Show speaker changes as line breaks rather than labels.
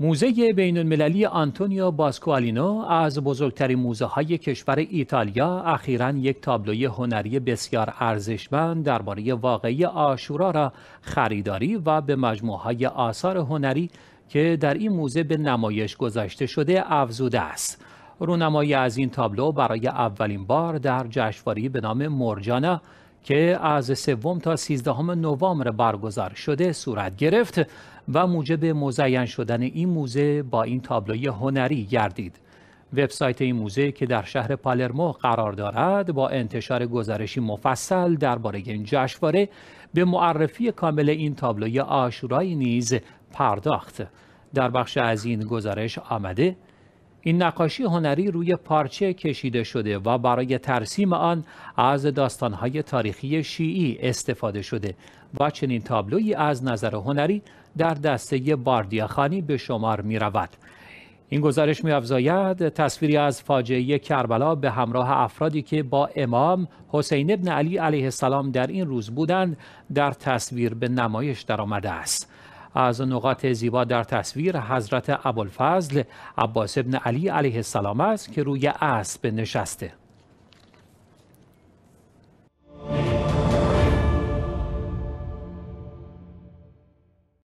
موزه بین المللی آنتونیو باسکوالینو از بزرگترین موزه های کشور ایتالیا اخیرا یک تابلوی هنری بسیار ارزشمند درباره واقعی آشورا را خریداری و به مجموعه های آثار هنری که در این موزه به نمایش گذاشته شده افزوده است. رونمایی از این تابلو برای اولین بار در جشنواره به نام مرجانا که از سوم تا سیزدهم نوامبر برگزار شده صورت گرفت و موجب مزین شدن این موزه با این تابلوی هنری گردید. وبسایت این موزه که در شهر پالرمو قرار دارد با انتشار گزارشی مفصل درباره این جشنواره به معرفی کامل این تابلوی آشورایی نیز پرداخت. در بخش از این گزارش آمده این نقاشی هنری روی پارچه کشیده شده و برای ترسیم آن از داستانهای تاریخی شیعی استفاده شده و چنین تابلویی از نظر هنری در دسته باردیاخانی به شمار می رود. این گزارش می تصویری از فاجعه کربلا به همراه افرادی که با امام حسین ابن علی علیه السلام در این روز بودند در تصویر به نمایش درآمده است. از نقاط زیبا در تصویر حضرت ابوالفضل عباس ابن علی علیه السلام است که روی اسب نشسته